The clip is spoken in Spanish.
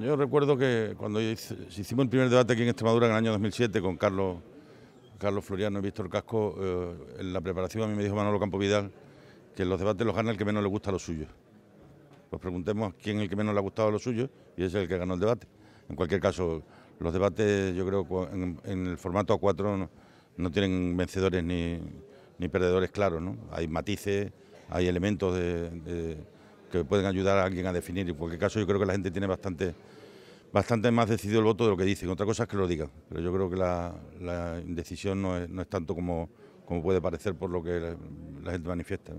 yo recuerdo que cuando hicimos el primer debate aquí en Extremadura en el año 2007 con Carlos, Carlos Floriano y Víctor Casco, eh, en la preparación a mí me dijo Manolo Campo Vidal que en los debates los gana el que menos le gusta lo suyo. Pues preguntemos quién es el que menos le ha gustado lo suyo y es el que ganó el debate. En cualquier caso, los debates yo creo en, en el formato A4 no, tienen vencedores ni, perdedores claros, ¿no? Hay matices, hay elementos de que pueden ayudar a alguien a definir. y En cualquier caso, yo creo que la gente tiene bastante, bastante más decidido el voto de lo que dice. Otra cosa es que lo diga, pero yo creo que la, la indecisión no es, no es tanto como, como puede parecer por lo que la, gente manifiesta.